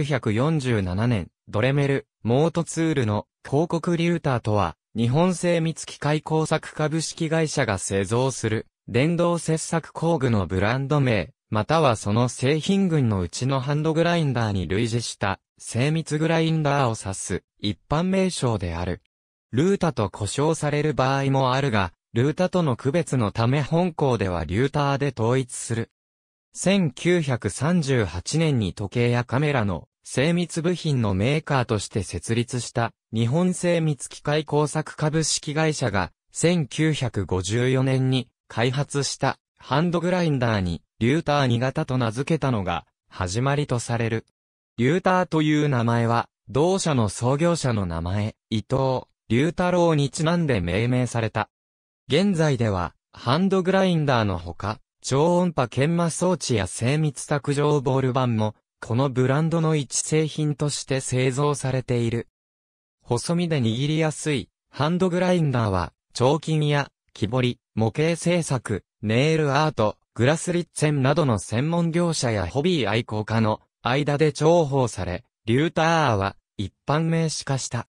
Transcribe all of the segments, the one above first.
1947年、ドレメル、モートツールの広告リューターとは、日本精密機械工作株式会社が製造する、電動切削工具のブランド名、またはその製品群のうちのハンドグラインダーに類似した、精密グラインダーを指す、一般名称である。ルータと呼称される場合もあるが、ルータとの区別のため本校ではリューターで統一する。1938年に時計やカメラの精密部品のメーカーとして設立した日本精密機械工作株式会社が1954年に開発したハンドグラインダーにリューター2型と名付けたのが始まりとされる。リューターという名前は同社の創業者の名前伊藤龍太郎にちなんで命名された。現在ではハンドグラインダーのほか超音波研磨装置や精密卓上ボール板も、このブランドの一製品として製造されている。細身で握りやすい、ハンドグラインダーは、彫金や、木彫り、模型製作、ネイルアート、グラスリッツェンなどの専門業者やホビー愛好家の間で重宝され、リューターは一般名詞化した。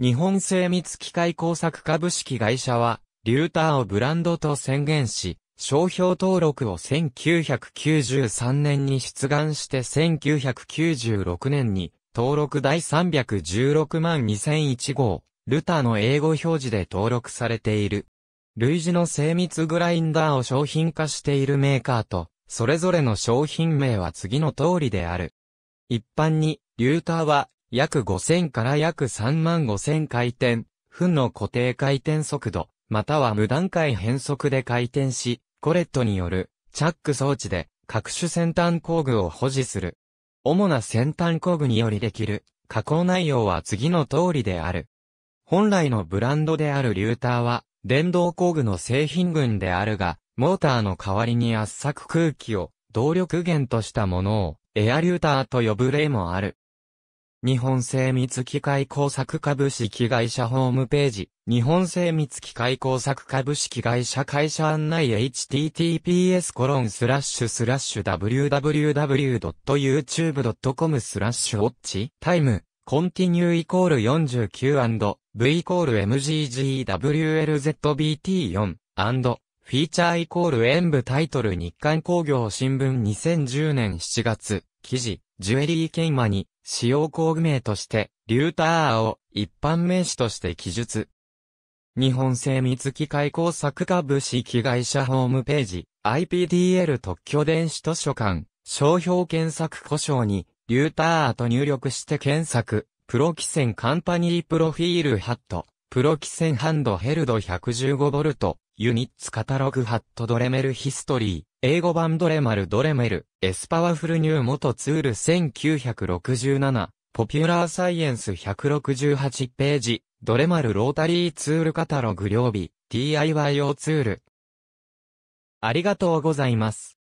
日本精密機械工作株式会社は、リューターをブランドと宣言し、商標登録を1993年に出願して1996年に登録第316万2001号、ルターの英語表示で登録されている。類似の精密グラインダーを商品化しているメーカーと、それぞれの商品名は次の通りである。一般に、リューターは、約5000から約3万5000回転、分の固定回転速度、または無段階変速で回転し、コレットによるチャック装置で各種先端工具を保持する。主な先端工具によりできる加工内容は次の通りである。本来のブランドであるリューターは電動工具の製品群であるが、モーターの代わりに圧搾空気を動力源としたものをエアリューターと呼ぶ例もある。日本精密機械工作株式会社ホームページ、日本精密機械工作株式会社会社案内 https コロンスラッシュスラッシュ www.youtube.com スラッシュウォッチタイムコンティニューイコール 49& V イコール MGGWLZBT4& フィーチャーイコール演武タイトル日刊工業新聞2010年7月、記事、ジュエリー研磨に、使用工具名として、リューターを一般名詞として記述。日本製密機械工作株式会社ホームページ、IPDL 特許電子図書館、商標検索故障に、リューターと入力して検索、プロキセンカンパニープロフィールハット、プロキセンハンドヘルド 115V、ユニッツカタログハットドレメルヒストリー、英語版ドレマルドレメル、エスパワフルニュー元ツール1967、ポピュラーサイエンス168ページ、ドレマルロータリーツールカタログ両理、DIY 用ツール。ありがとうございます。